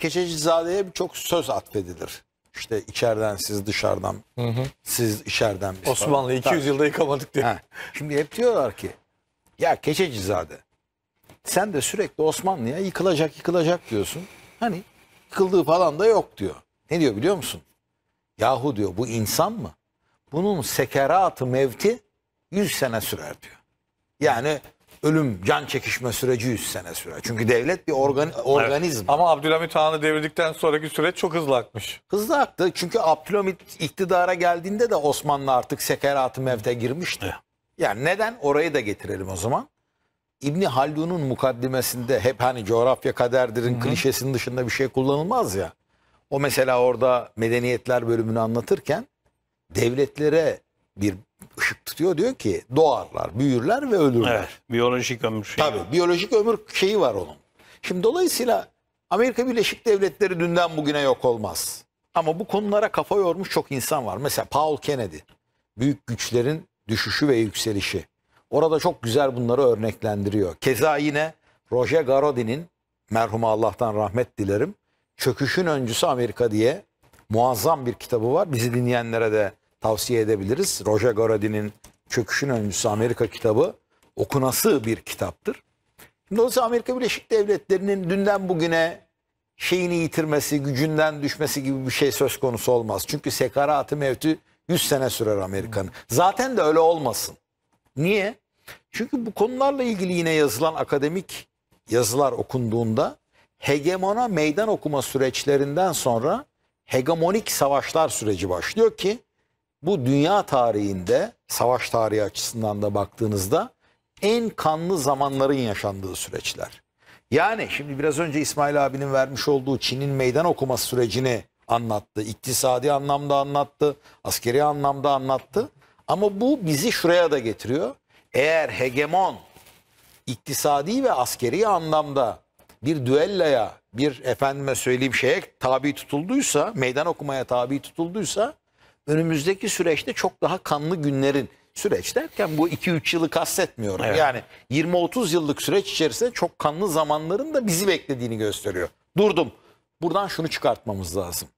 Keşeşizade'ye çok söz atfedilir. İşte içeriden siz dışarıdan, hı hı. siz içeriden Osmanlı 200 yılda yıkamadık diye. Şimdi hep diyorlar ki ya Keşecizade sen de sürekli Osmanlı'ya yıkılacak yıkılacak diyorsun. Hani yıkıldığı falan da yok diyor. Ne diyor biliyor musun? Yahu diyor bu insan mı? Bunun sekeratı mevti 100 sene sürer diyor. Yani ölüm, can çekişme süreci 100 sene sürer. Çünkü devlet bir organ, organizma. Evet. Ama Abdülhamit Han'ı devirdikten sonraki süreç çok hızlı akmış. Hızlı aktı. Çünkü Abdülhamit iktidara geldiğinde de Osmanlı artık sekerat-ı mevte girmişti. Yani neden? Orayı da getirelim o zaman. İbni Haldun'un mukaddimesinde hep hani coğrafya kaderdirin klişesinin dışında bir şey kullanılmaz ya. O mesela orada medeniyetler bölümünü anlatırken devletlere bir ışık tutuyor diyor ki doğarlar, büyürler ve ölürler. Evet, biyolojik ömür şeyi. Tabii biyolojik ömür şeyi var onun. Şimdi dolayısıyla Amerika Birleşik Devletleri dünden bugüne yok olmaz. Ama bu konulara kafa yormuş çok insan var. Mesela Paul Kennedy. Büyük güçlerin düşüşü ve yükselişi. Orada çok güzel bunları örneklendiriyor. Keza yine Roger Garodin'in merhuma Allah'tan rahmet dilerim. Çöküşün öncüsü Amerika diye muazzam bir kitabı var. Bizi dinleyenlere de tavsiye edebiliriz. Roger Goradi'nin Çöküşün Öncüsü Amerika kitabı okunası bir kitaptır. Dolayısıyla Amerika Birleşik Devletleri'nin dünden bugüne şeyini yitirmesi, gücünden düşmesi gibi bir şey söz konusu olmaz. Çünkü sekaratı mevtü 100 sene sürer Amerika'nın. Zaten de öyle olmasın. Niye? Çünkü bu konularla ilgili yine yazılan akademik yazılar okunduğunda hegemona meydan okuma süreçlerinden sonra hegemonik savaşlar süreci başlıyor ki bu dünya tarihinde savaş tarihi açısından da baktığınızda en kanlı zamanların yaşandığı süreçler. Yani şimdi biraz önce İsmail abinin vermiş olduğu Çin'in meydan okuması sürecini anlattı. İktisadi anlamda anlattı, askeri anlamda anlattı. Ama bu bizi şuraya da getiriyor. Eğer hegemon iktisadi ve askeri anlamda bir düellaya, bir efendime söyleyeyim şeye tabi tutulduysa, meydan okumaya tabi tutulduysa önümüzdeki süreçte çok daha kanlı günlerin süreç derken bu 2-3 yılı kastetmiyorum. Evet. Yani 20-30 yıllık süreç içerisinde çok kanlı zamanların da bizi beklediğini gösteriyor. Durdum. Buradan şunu çıkartmamız lazım.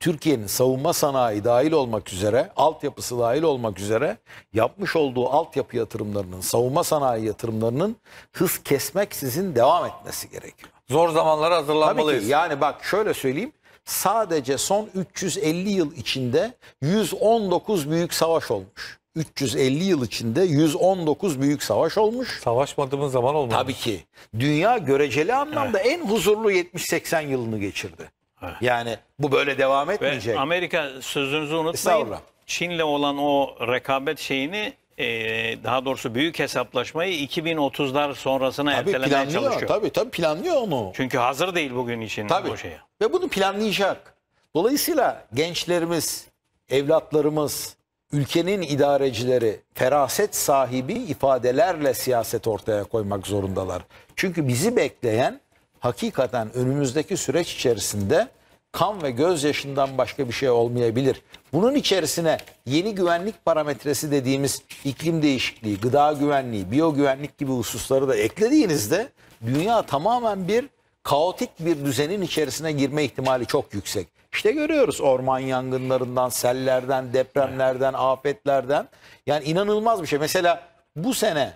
Türkiye'nin savunma sanayi dahil olmak üzere, altyapısı dahil olmak üzere yapmış olduğu altyapı yatırımlarının, savunma sanayi yatırımlarının hız kesmeksizin devam etmesi gerekiyor. Zor zamanlara hazırlanmalıyız. Tabii ki yani bak şöyle söyleyeyim sadece son 350 yıl içinde 119 büyük savaş olmuş. 350 yıl içinde 119 büyük savaş olmuş. Savaşmadığımız zaman olmadı. Tabii ki. Dünya göreceli anlamda evet. en huzurlu 70-80 yılını geçirdi. Evet. Yani bu böyle devam etmeyecek. Ve Amerika sözünüzü unutmayın. Çin'le olan o rekabet şeyini ee, daha doğrusu büyük hesaplaşmayı 2030'lar sonrasına tabii ertelemeye planlıyor, çalışıyor. Tabii tabii planlıyor onu. Çünkü hazır değil bugün için tabii. bu şeye. Ve bunu planlayacak. Dolayısıyla gençlerimiz, evlatlarımız, ülkenin idarecileri feraset sahibi ifadelerle siyaset ortaya koymak zorundalar. Çünkü bizi bekleyen hakikaten önümüzdeki süreç içerisinde kan ve gözyaşından başka bir şey olmayabilir. Bunun içerisine yeni güvenlik parametresi dediğimiz iklim değişikliği, gıda güvenliği, biyo güvenlik gibi hususları da eklediğinizde dünya tamamen bir kaotik bir düzenin içerisine girme ihtimali çok yüksek. İşte görüyoruz orman yangınlarından, sellerden, depremlerden, afetlerden. Yani inanılmaz bir şey. Mesela bu sene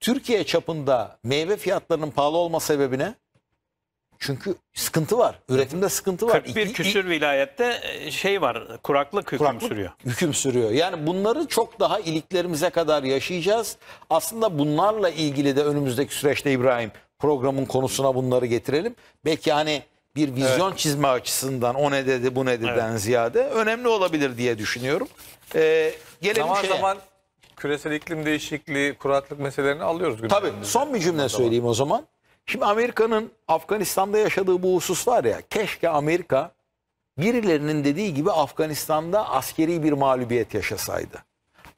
Türkiye çapında meyve fiyatlarının pahalı olma sebebine çünkü sıkıntı var. Üretimde sıkıntı var. 41 küsür vilayette e, şey var kuraklık hüküm kuraklık sürüyor. Hüküm sürüyor. Yani bunları çok daha iliklerimize kadar yaşayacağız. Aslında bunlarla ilgili de önümüzdeki süreçte İbrahim programın konusuna bunları getirelim. Belki hani bir vizyon evet. çizme açısından o ne dedi bu ne dediden evet. ziyade önemli olabilir diye düşünüyorum. Ee, gelelim zaman şeye. zaman küresel iklim değişikliği, kuraklık meselelerini alıyoruz. Tabii son bir cümle söyleyeyim o zaman. Şimdi Amerika'nın Afganistan'da yaşadığı bu husus var ya keşke Amerika birilerinin dediği gibi Afganistan'da askeri bir mağlubiyet yaşasaydı.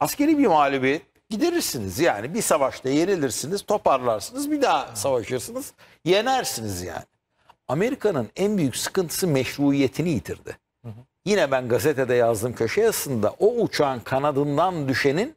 Askeri bir mağlubiyet giderirsiniz yani bir savaşta yenilirsiniz toparlarsınız bir daha savaşırsınız yenersiniz yani. Amerika'nın en büyük sıkıntısı meşruiyetini yitirdi. Yine ben gazetede yazdım köşe yazısında o uçağın kanadından düşenin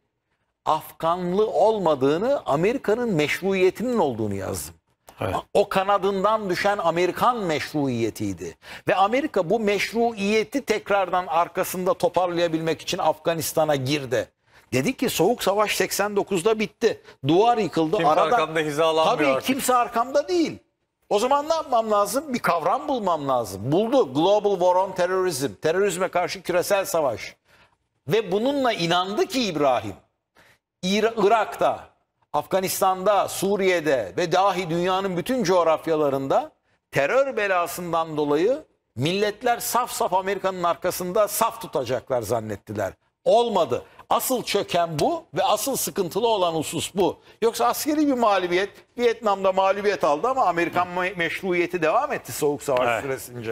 Afganlı olmadığını Amerika'nın meşruiyetinin olduğunu yazdım. Evet. O kanadından düşen Amerikan meşruiyetiydi. Ve Amerika bu meşruiyeti tekrardan arkasında toparlayabilmek için Afganistan'a girdi. Dedi ki soğuk savaş 89'da bitti. Duvar yıkıldı. Kimse Arada, arkamda hizalanmıyor Tabii artık. kimse arkamda değil. O zaman ne yapmam lazım? Bir kavram bulmam lazım. Buldu. Global War on Terrorism. Terörizme karşı küresel savaş. Ve bununla inandı ki İbrahim. İra Irak'ta, Afganistan'da, Suriye'de ve dahi dünyanın bütün coğrafyalarında terör belasından dolayı milletler saf saf Amerika'nın arkasında saf tutacaklar zannettiler. Olmadı. Asıl çöken bu ve asıl sıkıntılı olan husus bu. Yoksa askeri bir mağlubiyet, Vietnam'da mağlubiyet aldı ama Amerikan meşruiyeti devam etti Soğuk Savaş evet. süresince.